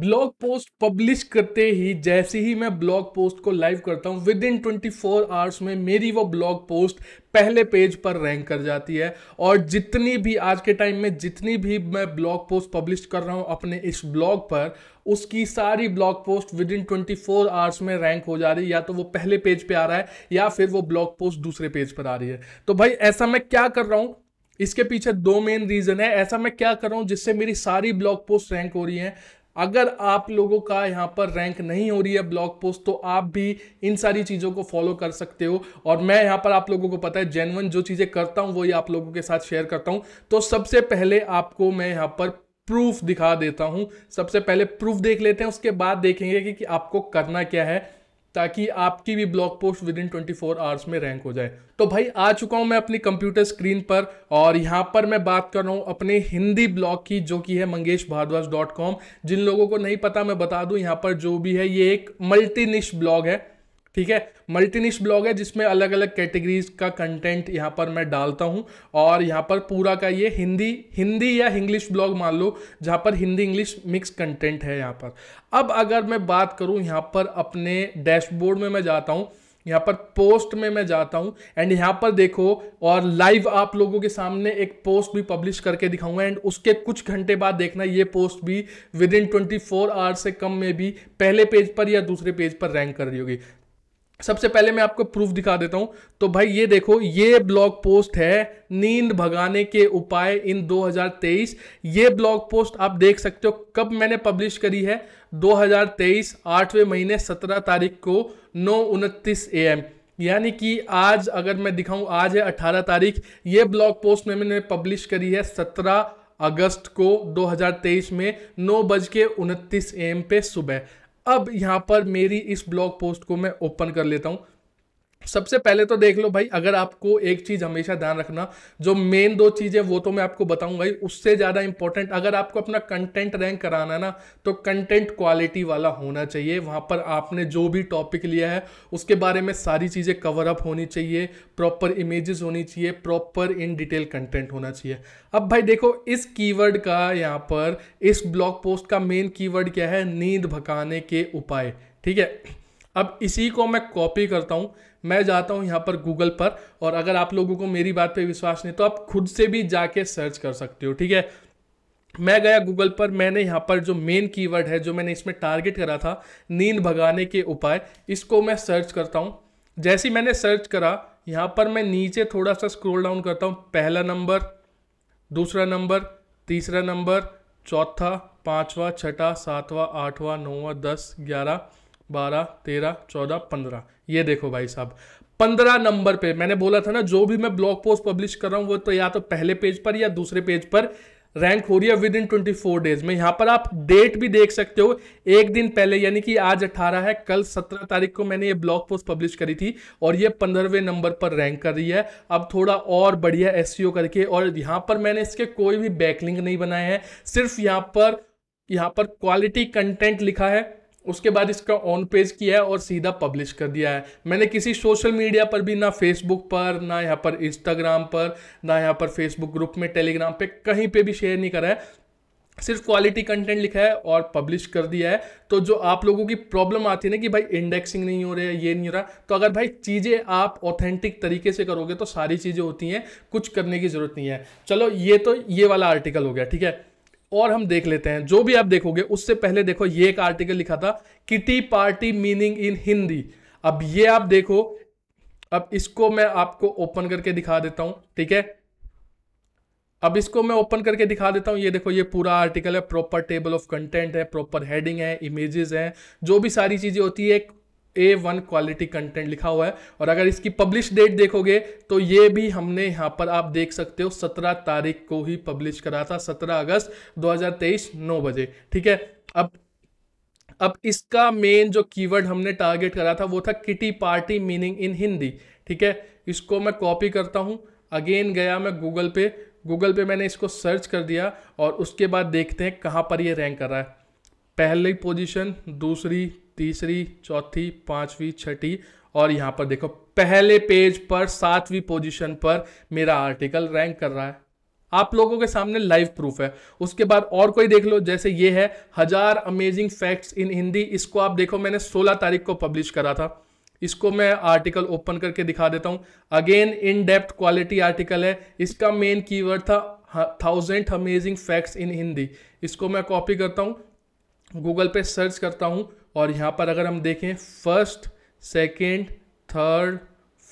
blog post publish करते ही जैसे ही मैं ब्लॉग पोस्ट को लाइव करता हूँ within twenty four hours में मेरी वो ब्लॉग पोस्ट पहले पेज पर रैंक कर जाती है और जितनी भी आज के टाइम में जितनी भी मैं ब्लॉग पोस्ट पब्लिश कर रहा हूँ अपने इस ब्लॉग पर उसकी सारी blog post within twenty four hours में रैंक हो जा रही है या तो वो पहले पेज पे आ रहा है या फिर वो ब्लॉग पोस्ट दूसरे पेज पर आ रही है तो भाई ऐसा मैं क्या कर रहा हूँ इसके पीछे दो मेन रीज़न है ऐसा मैं क्या कर रहा हूँ जिससे मेरी सारी ब्लॉग पोस्ट रैंक हो रही है अगर आप लोगों का यहाँ पर रैंक नहीं हो रही है ब्लॉग पोस्ट तो आप भी इन सारी चीज़ों को फॉलो कर सकते हो और मैं यहाँ पर आप लोगों को पता है जेनवन जो चीज़ें करता हूँ वही आप लोगों के साथ शेयर करता हूँ तो सबसे पहले आपको मैं यहाँ पर प्रूफ दिखा देता हूँ सबसे पहले प्रूफ देख लेते हैं उसके बाद देखेंगे कि, कि आपको करना क्या है ताकि आपकी भी blog post within twenty four hours में रैंक हो जाए तो भाई आ चुका हूँ मैं अपनी कंप्यूटर स्क्रीन पर और यहाँ पर मैं बात कर रहा हूँ अपने हिंदी ब्लॉग की जो कि है मंगेश भारद्वाज डॉट कॉम जिन लोगों को नहीं पता मैं बता दूं यहाँ पर जो भी है ये एक मल्टी निश ब्लॉग है ठीक है मल्टीनिश ब्लॉग है जिसमें अलग अलग कैटेगरीज का कंटेंट यहाँ पर मैं डालता हूँ और यहाँ पर पूरा का ये हिंदी हिंदी या इंग्लिश ब्लॉग मान लो जहाँ पर हिंदी इंग्लिश मिक्स कंटेंट है यहाँ पर अब अगर मैं बात करूँ यहाँ पर अपने डैशबोर्ड में मैं जाता हूँ यहाँ पर पोस्ट में मैं जाता हूँ एंड यहाँ पर देखो और लाइव आप लोगों के सामने एक पोस्ट भी पब्लिश करके दिखाऊंगा एंड उसके कुछ घंटे बाद देखना ये पोस्ट भी within twenty four hours से कम में भी पहले पेज पर या दूसरे पेज पर रैंक कर रही होगी सबसे पहले मैं आपको प्रूफ दिखा देता हूं तो भाई ये देखो ये ब्लॉग पोस्ट है नींद भगाने के उपाय इन 2023 ये ब्लॉग पोस्ट आप देख सकते हो कब मैंने पब्लिश करी है 2023 आठवें महीने 17 तारीख को नौ उनतीस ए एम यानी कि आज अगर मैं दिखाऊं आज है 18 तारीख ये ब्लॉग पोस्ट में मैंने पब्लिश करी है 17 अगस्त को 2023 में नौ बज के उनतीस एम पे सुबह अब यहाँ पर मेरी इस ब्लॉग पोस्ट को मैं ओपन कर लेता हूँ सबसे पहले तो देख लो भाई अगर आपको एक चीज हमेशा ध्यान रखना जो मेन दो चीजें वो तो मैं आपको बताऊंगा ही उससे ज्यादा इंपॉर्टेंट अगर आपको अपना कंटेंट रैंक कराना है ना तो कंटेंट क्वालिटी वाला होना चाहिए वहां पर आपने जो भी टॉपिक लिया है उसके बारे में सारी चीजें कवर अप होनी चाहिए प्रॉपर इमेजेस होनी चाहिए प्रॉपर इन डिटेल कंटेंट होना चाहिए अब भाई देखो इस कीवर्ड का यहाँ पर इस ब्लॉग पोस्ट का मेन कीवर्ड क्या है नींद भकाने के उपाय ठीक है अब इसी को मैं कॉपी करता हूँ मैं जाता हूँ यहाँ पर गूगल पर और अगर आप लोगों को मेरी बात पे विश्वास नहीं तो आप खुद से भी जाके सर्च कर सकते हो ठीक है मैं गया गूगल पर मैंने यहाँ पर जो मेन कीवर्ड है जो मैंने इसमें टारगेट करा था नींद भगाने के उपाय इसको मैं सर्च करता हूँ जैसे ही मैंने सर्च करा यहाँ पर मैं नीचे थोड़ा सा स्क्रोल डाउन करता हूँ पहला नंबर दूसरा नंबर तीसरा नंबर चौथा पाँचवा छठा सातवां आठवां नौवा दस ग्यारह बारह तेरह चौदह पंद्रह ये देखो भाई साहब पंद्रह नंबर पे मैंने बोला था ना जो भी मैं ब्लॉग पोस्ट पब्लिश कर रहा हूँ वो तो या तो पहले पेज पर या दूसरे पेज पर रैंक हो रही है within twenty four days में यहाँ पर आप डेट भी देख सकते हो एक दिन पहले यानी कि आज अट्ठारह है कल सत्रह तारीख को मैंने ये ब्लॉग पोस्ट पब्लिश करी थी और ये पंद्रहवें नंबर पर रैंक कर रही है अब थोड़ा और बढ़िया एस e करके और यहां पर मैंने इसके कोई भी बैकलिंग नहीं बनाए हैं सिर्फ यहाँ पर यहाँ पर क्वालिटी कंटेंट लिखा है उसके बाद इसका ऑन पेज किया है और सीधा पब्लिश कर दिया है मैंने किसी सोशल मीडिया पर भी ना फेसबुक पर ना यहाँ पर इंस्टाग्राम पर ना यहाँ पर फेसबुक ग्रुप में टेलीग्राम पे कहीं पे भी शेयर नहीं करा है सिर्फ क्वालिटी कंटेंट लिखा है और पब्लिश कर दिया है तो जो आप लोगों की प्रॉब्लम आती है ना कि भाई इंडेक्सिंग नहीं हो रही है ये नहीं हो रहा तो अगर भाई चीज़ें आप ऑथेंटिक तरीके से करोगे तो सारी चीज़ें होती हैं कुछ करने की ज़रूरत नहीं है चलो ये तो ये वाला आर्टिकल हो गया ठीक है और हम देख लेते हैं जो भी आप देखोगे उससे पहले देखो ये एक आर्टिकल लिखा था kitty party meaning in Hindi अब ये आप देखो अब इसको मैं आपको ओपन करके दिखा देता हूं ठीक है अब इसको मैं ओपन करके दिखा देता हूं ये देखो ये पूरा आर्टिकल है प्रॉपर टेबल ऑफ कंटेंट है प्रॉपर हेडिंग है इमेजेस हैं जो भी सारी चीज़ें होती है एक ए वन क्वालिटी कंटेंट लिखा हुआ है और अगर इसकी पब्लिश डेट देखोगे तो ये भी हमने यहाँ पर आप देख सकते हो सत्रह तारीख को ही पब्लिश करा था सत्रह अगस्त दो हजार तेईस नौ बजे ठीक है अब अब इसका मेन जो कीवर्ड हमने टारगेट करा था वो था kitty party meaning in Hindi ठीक है इसको मैं कॉपी करता हूँ अगेन गया मैं गूगल पे गूगल पे मैंने इसको सर्च कर दिया और उसके बाद देखते हैं कहाँ पर ये रैंक कर रहा है पहली पोजीशन दूसरी तीसरी चौथी पांचवी छठी और यहाँ पर देखो पहले पेज पर सातवीं पोजीशन पर मेरा आर्टिकल रैंक कर रहा है आप लोगों के सामने लाइव प्रूफ है उसके बाद और कोई देख लो जैसे ये है हजार अमेजिंग फैक्ट्स इन हिंदी इसको आप देखो मैंने 16 तारीख को पब्लिश करा था इसको मैं आर्टिकल ओपन करके दिखा देता हूँ again in depth quality article है इसका मेन कीवर्ड था thousand amazing facts in Hindi इसको मैं कॉपी करता हूँ गूगल पे सर्च करता हूँ और यहाँ पर अगर हम देखें first second third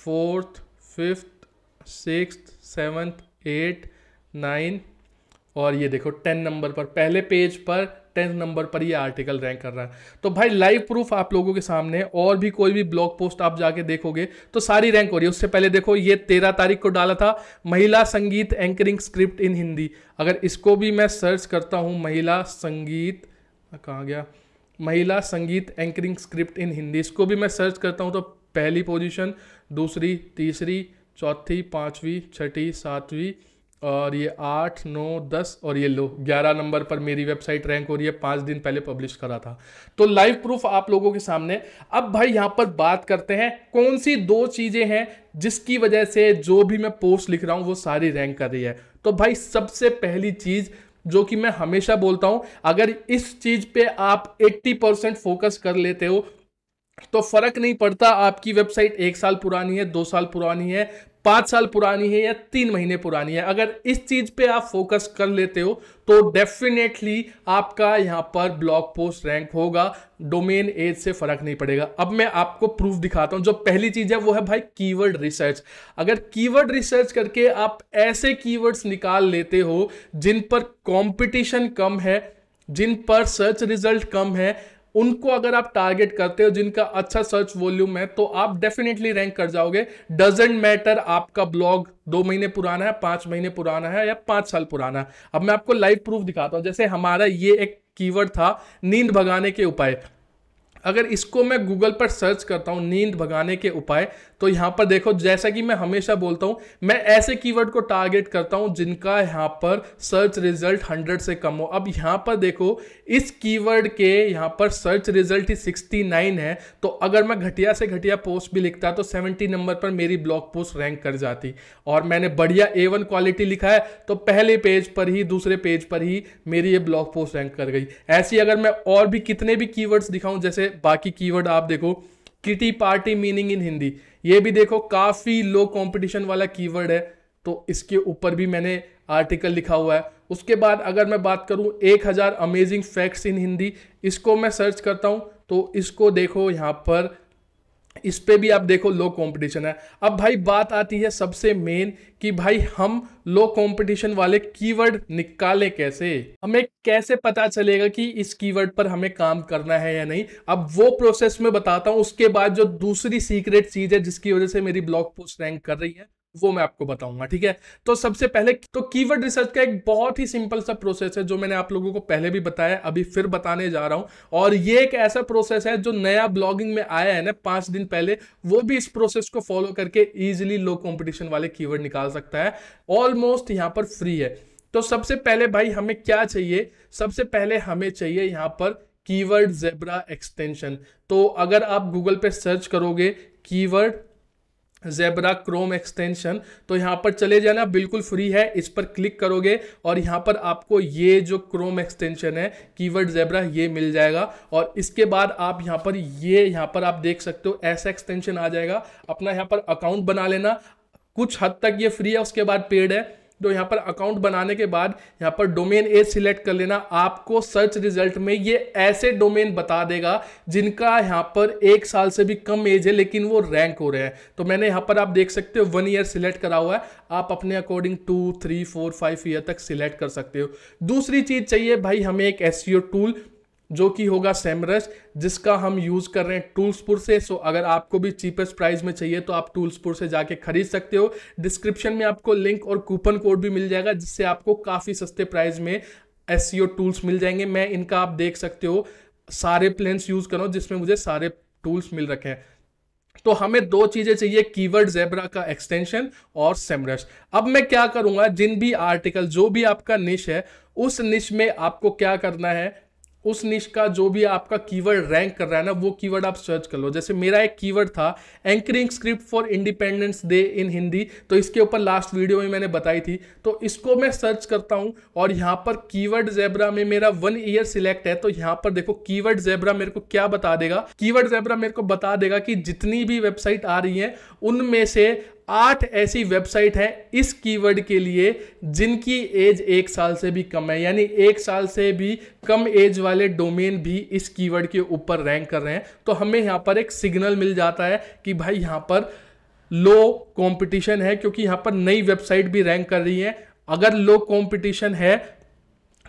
fourth fifth six seventh eight nine और ये देखो टेन नंबर पर पहले पेज पर टेंथ नंबर पर ये आर्टिकल रैंक कर रहा है तो भाई लाइव प्रूफ आप लोगों के सामने और भी कोई भी ब्लॉग पोस्ट आप जाके देखोगे तो सारी रैंक हो रही है उससे पहले देखो ये तेरह तारीख को डाला था महिला संगीत एंकरिंग स्क्रिप्ट इन हिंदी अगर इसको भी मैं सर्च करता हूँ महिला संगीत कहाँ गया महिला संगीत एंकरिंग स्क्रिप्ट इन हिंदी इसको भी मैं सर्च करता हूँ तो पहली पोजीशन दूसरी तीसरी चौथी पाँचवीं छठी सातवीं और ये आठ नौ दस और ये लो ग्यारह नंबर पर मेरी वेबसाइट रैंक हो रही है पाँच दिन पहले पब्लिश करा था तो लाइव प्रूफ आप लोगों के सामने अब भाई यहाँ पर बात करते हैं कौन सी दो चीज़ें हैं जिसकी वजह से जो भी मैं पोस्ट लिख रहा हूँ वो सारी रैंक कर रही है तो भाई सबसे पहली चीज़ जो कि मैं हमेशा बोलता हूं अगर इस चीज पे आप 80 परसेंट फोकस कर लेते हो तो फर्क नहीं पड़ता आपकी वेबसाइट एक साल पुरानी है दो साल पुरानी है पाँच साल पुरानी है या तीन महीने पुरानी है अगर इस चीज़ पे आप फोकस कर लेते हो तो डेफिनेटली आपका यहाँ पर ब्लॉग पोस्ट रैंक होगा डोमेन एज से फ़र्क नहीं पड़ेगा अब मैं आपको प्रूफ दिखाता हूँ जो पहली चीज़ है वो है भाई कीवर्ड रिसर्च अगर कीवर्ड रिसर्च करके आप ऐसे कीवर्ड्स निकाल लेते हो जिन पर कंपटीशन कम है जिन पर सर्च रिजल्ट कम है उनको अगर आप टारगेट करते हो जिनका अच्छा सर्च वॉल्यूम है तो आप डेफिनेटली रैंक कर जाओगे डजेंट मैटर आपका ब्लॉग दो महीने पुराना है पांच महीने पुराना है या पांच साल पुराना है अब मैं आपको लाइव प्रूफ दिखाता हूं जैसे हमारा ये एक कीवर्ड था नींद भगाने के उपाय अगर इसको मैं गूगल पर सर्च करता हूं नींद भगाने के उपाय तो यहाँ पर देखो जैसा कि मैं हमेशा बोलता हूँ मैं ऐसे कीवर्ड को टारगेट करता हूँ जिनका यहाँ पर सर्च रिजल्ट हंड्रेड से कम हो अब यहाँ पर देखो इस कीवर्ड के यहाँ पर सर्च रिजल्ट ही 69 है तो अगर मैं घटिया से घटिया पोस्ट भी लिखता तो 70 नंबर पर मेरी ब्लॉग पोस्ट रैंक कर जाती और मैंने बढ़िया ए वन क्वालिटी लिखा है तो पहले पेज पर ही दूसरे पेज पर ही मेरी ये ब्लॉग पोस्ट रैंक कर गई ऐसी अगर मैं और भी कितने भी कीवर्ड्स दिखाऊं जैसे बाकी कीवर्ड आप देखो kitty party meaning in Hindi ये भी देखो काफ़ी लो कंपटीशन वाला कीवर्ड है तो इसके ऊपर भी मैंने आर्टिकल लिखा हुआ है उसके बाद अगर मैं बात करूं एक हज़ार अमेजिंग फैक्ट्स इन हिंदी इसको मैं सर्च करता हूं तो इसको देखो यहाँ पर इस पे भी आप देखो लो कंपटीशन है अब भाई बात आती है सबसे मेन कि भाई हम लो कंपटीशन वाले कीवर्ड निकाले कैसे हमें कैसे पता चलेगा कि इस कीवर्ड पर हमें काम करना है या नहीं अब वो प्रोसेस में बताता हूं उसके बाद जो दूसरी सीक्रेट चीज है जिसकी वजह से मेरी ब्लॉग पोस्ट रैंक कर रही है वो मैं आपको बताऊंगा ठीक है तो सबसे पहले तो कीवर्ड रिसर्च का एक बहुत ही सिंपल सा प्रोसेस है जो मैंने आप लोगों को पहले भी बताया अभी फिर बताने जा रहा हूं और ये एक ऐसा प्रोसेस है जो नया ब्लॉगिंग में आया है ना पांच दिन पहले वो भी इस प्रोसेस को फॉलो करके इजिली लो कॉम्पिटिशन वाले कीवर्ड निकाल सकता है ऑलमोस्ट यहां पर फ्री है तो सबसे पहले भाई हमें क्या चाहिए सबसे पहले हमें चाहिए यहाँ पर कीवर्ड जेब्रा एक्सटेंशन तो अगर आप गूगल पे सर्च करोगे कीवर्ड जेबरा क्रोम एक्सटेंशन तो यहाँ पर चले जाना बिल्कुल फ्री है इस पर क्लिक करोगे और यहाँ पर आपको ये जो क्रोम एक्सटेंशन है कीवर्ड जेबरा ये मिल जाएगा और इसके बाद आप यहाँ पर ये यहाँ पर आप देख सकते हो ऐसा एक्सटेंशन आ जाएगा अपना यहाँ पर अकाउंट बना लेना कुछ हद तक ये फ्री है उसके बाद पेड है जो तो यहाँ पर अकाउंट बनाने के बाद यहाँ पर डोमेन ए सिलेक्ट कर लेना आपको सर्च रिजल्ट में ये ऐसे डोमेन बता देगा जिनका यहाँ पर एक साल से भी कम एज है लेकिन वो रैंक हो रहे हैं तो मैंने यहाँ पर आप देख सकते हो वन ईयर सिलेक्ट करा हुआ है आप अपने according to three four five year तक सिलेक्ट कर सकते हो दूसरी चीज़ चाहिए भाई हमें एक एस टूल e जो कि होगा सेमरस जिसका हम यूज़ कर रहे हैं टूल्सपुर से सो अगर आपको भी चीपेस्ट प्राइस में चाहिए तो आप टूल्सपुर से जाके खरीद सकते हो डिस्क्रिप्शन में आपको लिंक और कूपन कोड भी मिल जाएगा जिससे आपको काफ़ी सस्ते प्राइस में एस टूल्स e मिल जाएंगे मैं इनका आप देख सकते हो सारे प्लेन्स यूज़ करो जिसमें मुझे सारे टूल्स मिल रखे हैं तो हमें दो चीज़ें चाहिए कीवर्ड जेबरा का एक्सटेंशन और सेमरस अब मैं क्या करूंगा जिन भी आर्टिकल जो भी आपका निश है उस निश में आपको क्या करना है उस निश का जो भी आपका कीवर्ड रैंक कर रहा है ना वो कीवर्ड आप सर्च कर लो जैसे मेरा एक कीवर्ड था anchoring script for Independence Day in Hindi तो इसके ऊपर लास्ट वीडियो में मैंने बताई थी तो इसको मैं सर्च करता हूँ और यहाँ पर कीवर्ड जेबरा में मेरा वन ईयर सिलेक्ट है तो यहाँ पर देखो कीवर्ड जेबरा मेरे को क्या बता देगा कीवर्ड जेबरा मेरे को बता देगा कि जितनी भी वेबसाइट आ रही है उनमें से आठ ऐसी वेबसाइट हैं इस कीवर्ड के लिए जिनकी एज एक साल से भी कम है यानी एक साल से भी कम एज वाले डोमेन भी इस कीवर्ड के ऊपर रैंक कर रहे हैं तो हमें यहाँ पर एक सिग्नल मिल जाता है कि भाई यहाँ पर लो कंपटीशन है क्योंकि यहाँ पर नई वेबसाइट भी रैंक कर रही है अगर लो कंपटीशन है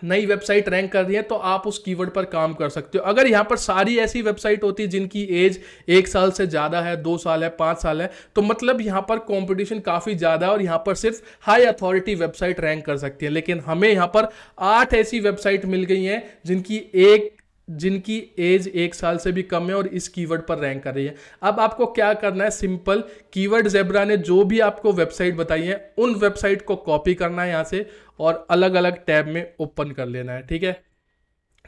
नई वेबसाइट रैंक कर रही है तो आप उस कीवर्ड पर काम कर सकते हो अगर यहाँ पर सारी ऐसी वेबसाइट होती जिनकी एज एक साल से ज़्यादा है दो साल है पाँच साल है तो मतलब यहाँ पर कंपटीशन काफ़ी ज़्यादा है और यहाँ पर सिर्फ हाई अथॉरिटी वेबसाइट रैंक कर सकती है लेकिन हमें यहाँ पर आठ ऐसी वेबसाइट मिल गई हैं जिनकी एक जिनकी एज एक साल से भी कम है और इस कीवर्ड पर रैंक कर रही है अब आपको क्या करना है सिंपल कीवर्ड जेब्रा ने जो भी आपको वेबसाइट बताई है उन वेबसाइट को कॉपी करना है यहाँ से और अलग अलग टैब में ओपन कर लेना है ठीक है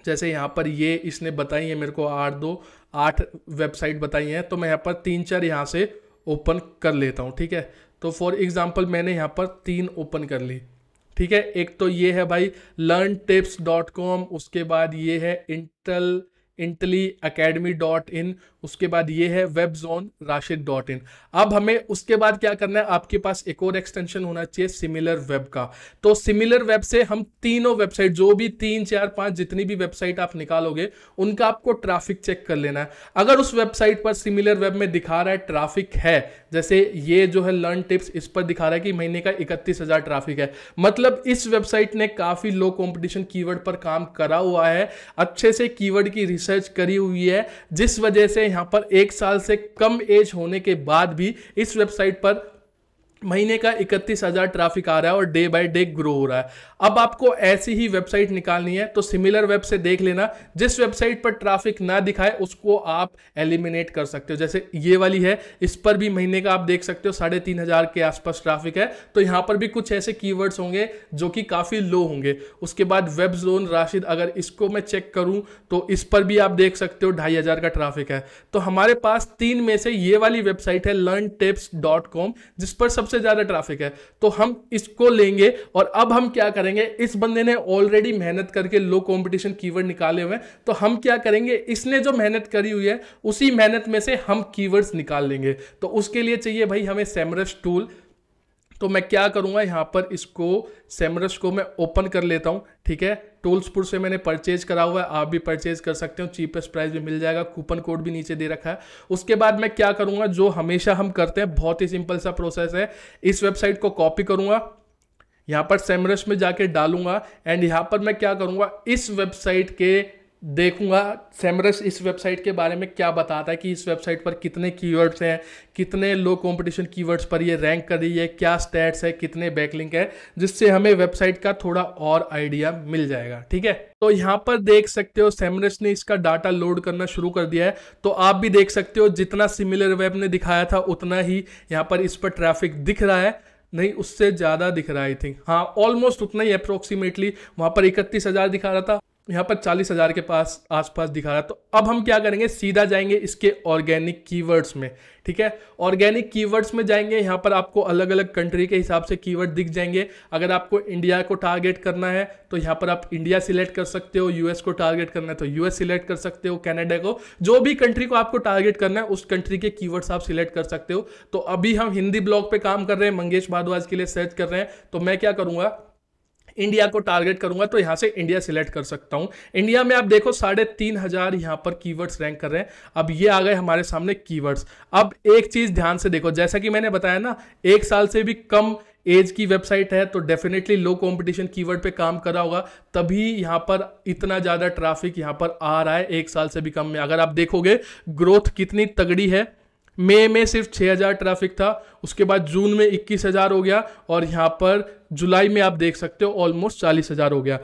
जैसे यहाँ पर ये इसने बताई है मेरे को आठ दो आठ वेबसाइट बताई हैं तो मैं यहाँ पर तीन चार यहाँ से ओपन कर लेता हूँ ठीक है तो फॉर एग्ज़ाम्पल मैंने यहाँ पर तीन ओपन कर ली ठीक है एक तो ये है भाई लर्न टिप्स डॉट कॉम उसके बाद ये है इंटल इंटली अकेडमी डॉट इन उसके बाद ये है web zone Rashid dot in अब हमें उसके बाद क्या करना है आपके पास एक और एक्सटेंशन होना चाहिए सिमिलर वेब का तो सिमिलर वेब से हम तीनों वेबसाइट जो भी तीन चार पांच जितनी भी वेबसाइट आप निकालोगे उनका आपको ट्रैफिक चेक कर लेना है अगर उस वेबसाइट पर सिमिलर वेब में दिखा रहा है ट्राफिक है जैसे ये जो है लर्न टिप्स इस पर दिखा रहा है कि महीने का इकतीस हजार ट्राफिक है मतलब इस वेबसाइट ने काफी लो कॉम्पिटिशन कीवर्ड पर काम करा हुआ है अच्छे से कीवर्ड की रिसर्च करी हुई है जिस वजह से यहाँ पर एक साल से कम एज होने के बाद भी इस वेबसाइट पर महीने का इकतीस हज़ार ट्राफिक आ रहा है और डे बाय डे ग्रो हो रहा है अब आपको ऐसी ही वेबसाइट निकालनी है तो सिमिलर वेब से देख लेना जिस वेबसाइट पर ट्रैफिक ना दिखाए उसको आप एलिमिनेट कर सकते हो जैसे ये वाली है इस पर भी महीने का आप देख सकते हो साढ़े तीन हज़ार के आसपास ट्रैफिक है तो यहाँ पर भी कुछ ऐसे कीवर्ड्स होंगे जो कि काफ़ी लो होंगे उसके बाद वेब जोन राशिद अगर इसको मैं चेक करूँ तो इस पर भी आप देख सकते हो ढाई हज़ार का ट्राफिक है तो हमारे पास तीन में से ये वाली वेबसाइट है लर्न टिप्स डॉट कॉम जिस पर सबसे सबसे ज्यादा ट्रैफिक है तो हम इसको लेंगे और अब हम क्या करेंगे इस बंदे ने ऑलरेडी मेहनत करके लो कॉम्पिटिशन कीवर्ड निकाले हुए हैं तो हम क्या करेंगे इसने जो मेहनत करी हुई है उसी मेहनत में से हम कीवर्ड्स निकाल लेंगे तो उसके लिए चाहिए भाई हमें सेमरस टूल तो मैं क्या करूँगा यहाँ पर इसको सेमरस को मैं ओपन कर लेता हूँ ठीक है टोल्सपुर से मैंने परचेज करा हुआ है आप भी परचेज कर सकते हो चीपेस्ट प्राइस भी मिल जाएगा कूपन कोड भी नीचे दे रखा है उसके बाद मैं क्या करूँगा जो हमेशा हम करते हैं बहुत ही सिंपल सा प्रोसेस है इस वेबसाइट को कॉपी करूँगा यहाँ पर सेमरस में जाके डालूंगा एंड यहाँ पर मैं क्या करूँगा इस वेबसाइट के देखूंगा सेमरस इस वेबसाइट के बारे में क्या बताता है कि इस वेबसाइट पर कितने कीवर्ड्स हैं कितने लो कंपटीशन कीवर्ड्स पर ये रैंक कर रही है क्या स्टैट्स है कितने बैकलिंक है जिससे हमें वेबसाइट का थोड़ा और आइडिया मिल जाएगा ठीक है तो यहाँ पर देख सकते हो सेमरस ने इसका डाटा लोड करना शुरू कर दिया है तो आप भी देख सकते हो जितना सिमिलर वेब ने दिखाया था उतना ही यहाँ पर इस पर ट्रैफिक दिख रहा है नहीं उससे ज़्यादा दिख रहा है आई थिंक हाँ ऑलमोस्ट उतना ही अप्रोक्सीमेटली वहाँ पर इकतीस हज़ार दिखा रहा था यहाँ पर चालीस हज़ार के पास आसपास दिखा रहा है तो अब हम क्या करेंगे सीधा जाएंगे इसके ऑर्गेनिक कीवर्ड्स में ठीक है ऑर्गेनिक कीवर्ड्स में जाएंगे यहाँ पर आपको अलग अलग कंट्री के हिसाब से कीवर्ड दिख जाएंगे अगर आपको इंडिया को टारगेट करना है तो यहाँ पर आप इंडिया सिलेक्ट कर सकते हो यूएस को टारगेट करना है तो यूएस सिलेक्ट कर सकते हो कैनेडा को जो भी कंट्री को आपको टारगेट करना है उस कंट्री के की आप सिलेक्ट कर सकते हो तो अभी हम हिंदी ब्लॉग पर काम कर रहे हैं मंगेश भारद्वाज के लिए सर्च कर रहे हैं तो मैं क्या करूँगा इंडिया को टारगेट करूंगा तो यहां से इंडिया सिलेक्ट कर सकता हूं इंडिया में आप देखो साढ़े तीन हज़ार यहां पर कीवर्ड्स रैंक कर रहे हैं अब ये आ गए हमारे सामने कीवर्ड्स अब एक चीज़ ध्यान से देखो जैसा कि मैंने बताया ना एक साल से भी कम एज की वेबसाइट है तो डेफिनेटली लो कंपटीशन कीवर्ड पे काम करा होगा तभी यहाँ पर इतना ज़्यादा ट्रैफिक यहाँ पर आ रहा है एक साल से भी कम में अगर आप देखोगे ग्रोथ कितनी तगड़ी है मई में सिर्फ 6000 ट्रैफिक था उसके बाद जून में 21000 हो गया और यहाँ पर जुलाई में आप देख सकते हो ऑलमोस्ट 40000 हो गया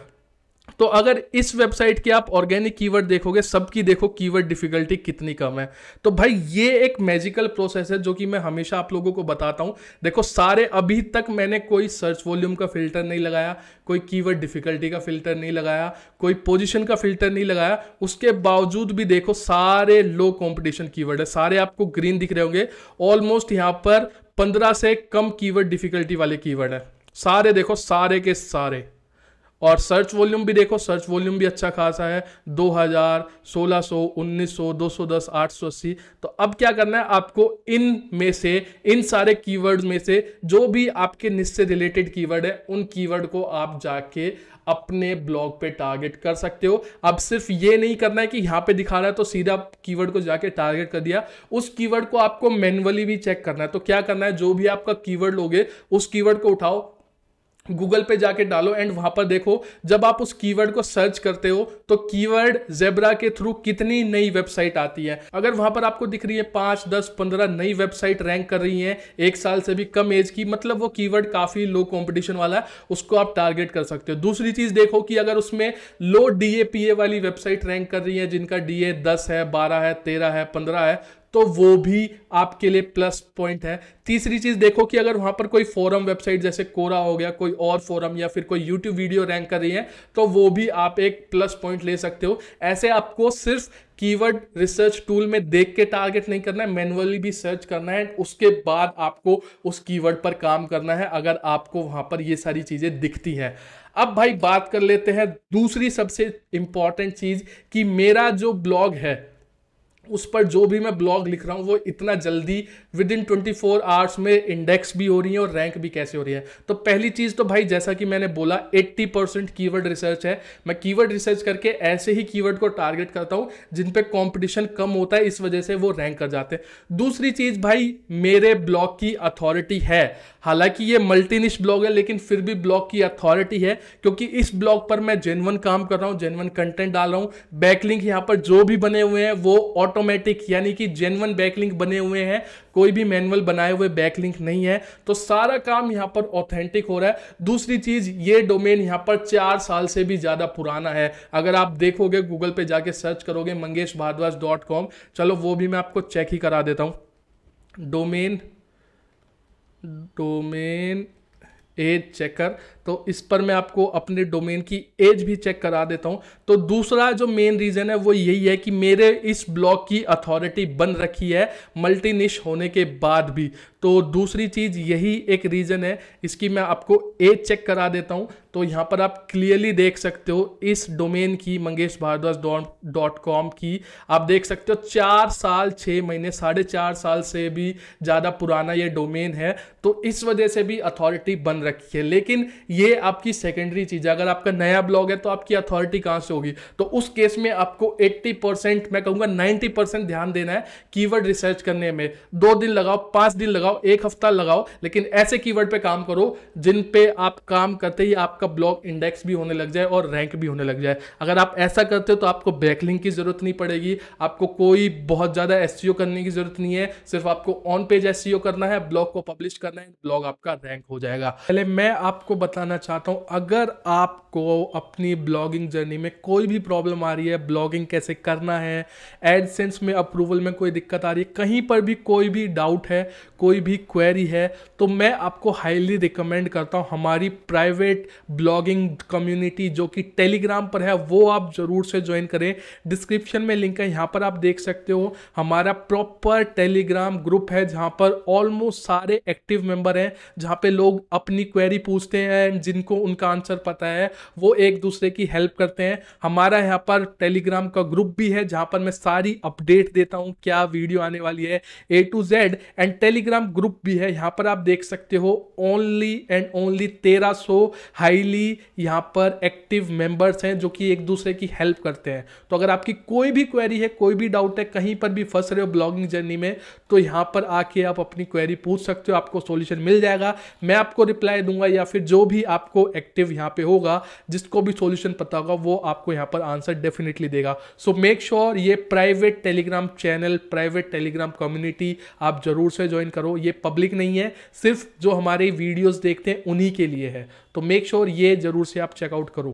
तो अगर इस वेबसाइट की आप ऑर्गेनिक कीवर्ड देखोगे सबकी देखो कीवर्ड डिफिकल्टी कितनी कम है तो भाई ये एक मैजिकल प्रोसेस है जो कि मैं हमेशा आप लोगों को बताता हूं देखो सारे अभी तक मैंने कोई सर्च वॉल्यूम का फिल्टर नहीं लगाया कोई कीवर्ड डिफिकल्टी का फिल्टर नहीं लगाया कोई पोजिशन का फिल्टर नहीं लगाया उसके बावजूद भी देखो सारे लो कॉम्पिटिशन कीवर्ड है सारे आपको ग्रीन दिख रहे होंगे ऑलमोस्ट यहाँ पर पंद्रह से कम कीवर्ड डिफिकल्टी वाले कीवर्ड है सारे देखो सारे के सारे और सर्च वॉल्यूम भी देखो सर्च वॉल्यूम भी अच्छा खासा है 2000, 1600, 1900, 210, 880 तो अब क्या करना है आपको इन में से इन सारे कीवर्ड में से जो भी आपके निश से रिलेटेड कीवर्ड है उन कीवर्ड को आप जाके अपने ब्लॉग पे टारगेट कर सकते हो अब सिर्फ ये नहीं करना है कि यहाँ पे दिखा रहा है तो सीधा कीवर्ड को जाके टारगेट कर दिया उस कीवर्ड को आपको मैनुअली भी चेक करना है तो क्या करना है जो भी आपका कीवर्ड लोगे उस कीवर्ड को उठाओ गूगल पे जाके डालो एंड वहां पर देखो जब आप उस कीवर्ड को सर्च करते हो तो कीवर्ड जेब्रा के थ्रू कितनी नई वेबसाइट आती है अगर वहां पर आपको दिख रही है पांच दस पंद्रह नई वेबसाइट रैंक कर रही हैं एक साल से भी कम एज की मतलब वो कीवर्ड काफी लो कंपटीशन वाला है उसको आप टारगेट कर सकते हो दूसरी चीज देखो कि अगर उसमें लो डीएपीए वाली वेबसाइट रैंक कर रही है जिनका डीए दस है बारह है तेरह है पंद्रह है तो वो भी आपके लिए प्लस पॉइंट है तीसरी चीज देखो कि अगर वहां पर कोई फोरम वेबसाइट जैसे कोरा हो गया कोई और फोरम या फिर कोई यूट्यूब वीडियो रैंक कर रही है तो वो भी आप एक प्लस पॉइंट ले सकते हो ऐसे आपको सिर्फ कीवर्ड रिसर्च टूल में देख के टारगेट नहीं करना है मैनुअली भी सर्च करना है उसके बाद आपको उस कीवर्ड पर काम करना है अगर आपको वहां पर ये सारी चीजें दिखती है अब भाई बात कर लेते हैं दूसरी सबसे इंपॉर्टेंट चीज कि मेरा जो ब्लॉग है उस पर जो भी मैं ब्लॉग लिख रहा हूँ वो इतना जल्दी within twenty four hours में इंडेक्स भी हो रही है और रैंक भी कैसे हो रही है तो पहली चीज़ तो भाई जैसा कि मैंने बोला एट्टी परसेंट कीवर्ड रिसर्च है मैं कीवर्ड रिसर्च करके ऐसे ही कीवर्ड को टारगेट करता हूँ जिन पर कॉम्पिटिशन कम होता है इस वजह से वो रैंक कर जाते हैं दूसरी चीज़ भाई मेरे ब्लॉग की अथॉरिटी है हालांकि ये मल्टीनिश ब्लॉग है लेकिन फिर भी ब्लॉग की अथॉरिटी है क्योंकि इस ब्लॉग पर मैं जेनवन काम कर रहा हूँ जेनवन कंटेंट डाल रहा हूँ बैकलिंक यहाँ पर जो भी बने हुए हैं वो ऑटो ऑटोमेटिक यानी कि जेनवन बैकलिंक बने हुए हैं कोई भी मैनुअल बनाए हुए बैकलिंक नहीं है तो सारा काम यहाँ पर ऑथेंटिक हो रहा है दूसरी चीज ये डोमेन यहाँ पर चार साल से भी ज्यादा पुराना है अगर आप देखोगे गूगल पे जाके सर्च करोगे मंगेश भारद्वाज डॉट कॉम चलो वो भी मैं आपको चेक ही करा देता हूँ डोमेन डोमेन एज चेकर तो इस पर मैं आपको अपने डोमेन की एज भी चेक करा देता हूँ तो दूसरा जो मेन रीज़न है वो यही है कि मेरे इस ब्लॉग की अथॉरिटी बन रखी है मल्टी निश होने के बाद भी तो दूसरी चीज़ यही एक रीज़न है इसकी मैं आपको एज चेक करा देता हूँ तो यहाँ पर आप क्लियरली देख सकते हो इस डोमेन की मंगेश भारद्वाज डॉट कॉम की आप देख सकते हो चार साल छः महीने साढ़े चार साल से भी ज़्यादा पुराना ये डोमेन है तो इस वजह से भी अथॉरिटी बन रखी है लेकिन ये आपकी सेकेंडरी चीज़ है अगर आपका नया ब्लॉग है तो आपकी अथॉरिटी कहाँ से होगी तो उस केस में आपको 80 परसेंट मैं कहूँगा 90 परसेंट ध्यान देना है कीवर्ड रिसर्च करने में दो दिन लगाओ पाँच दिन लगाओ लगाओ एक हफ्ता लगाओ लेकिन ऐसे कीवर्ड पे काम करो जिन पे आप काम करते ही आपका ब्लॉग इंडेक्स भी होने लग जाए और रैंक भी होने लग जाए अगर आप ऐसा करते हो तो आपको बैकलिंग की ज़रूरत नहीं पड़ेगी आपको कोई बहुत ज़्यादा एस e करने की ज़रूरत नहीं है सिर्फ आपको ऑन पेज एस करना है ब्लॉग को पब्लिश करना है ब्लॉग आपका रैंक हो जाएगा पहले मैं आपको बताना चाहता हूँ अगर आपको अपनी ब्लॉगिंग जर्नी में कोई भी प्रॉब्लम आ रही है ब्लॉगिंग कैसे करना है एडसेंस में अप्रूवल में कोई दिक्कत आ रही है कहीं पर भी कोई भी डाउट है कोई कोई भी क्वेरी है तो मैं आपको हाईली रिकमेंड करता हूँ हमारी प्राइवेट ब्लॉगिंग कम्युनिटी जो कि टेलीग्राम पर है वो आप ज़रूर से ज्वाइन करें डिस्क्रिप्शन में लिंक है यहाँ पर आप देख सकते हो हमारा प्रॉपर टेलीग्राम ग्रुप है जहाँ पर ऑलमोस्ट सारे एक्टिव मेंबर हैं जहाँ पे लोग अपनी क्वेरी पूछते हैं एंड जिनको उनका आंसर पता है वो एक दूसरे की हेल्प करते हैं हमारा यहाँ पर टेलीग्राम का ग्रुप भी है जहाँ पर मैं सारी अपडेट देता हूँ क्या वीडियो आने वाली है A to Z and Telegram group भी है यहाँ पर आप देख सकते हो ओनली एंड ओनली तेरह सौ हाईली यहाँ पर एक्टिव मेंबर्स हैं जो कि एक दूसरे की हेल्प करते हैं तो अगर आपकी कोई भी क्वेरी है कोई भी डाउट है कहीं पर भी फंस रहे हो ब्लॉगिंग जर्नी में तो यहाँ पर आके आप अपनी क्वेरी पूछ सकते हो आपको सोल्यूशन मिल जाएगा मैं आपको रिप्लाई दूंगा या फिर जो भी आपको एक्टिव यहाँ पर होगा जिसको भी सोल्यूशन पता होगा वो आपको यहाँ पर आंसर डेफिनेटली देगा सो मेक श्योर ये private Telegram channel private Telegram community आप जरूर से ज्वाइन करो ये पब्लिक नहीं है सिर्फ जो हमारे वीडियोस देखते हैं उन्हीं के लिए है तो मेक श्योर sure ये जरूर से आप चेकआउट करो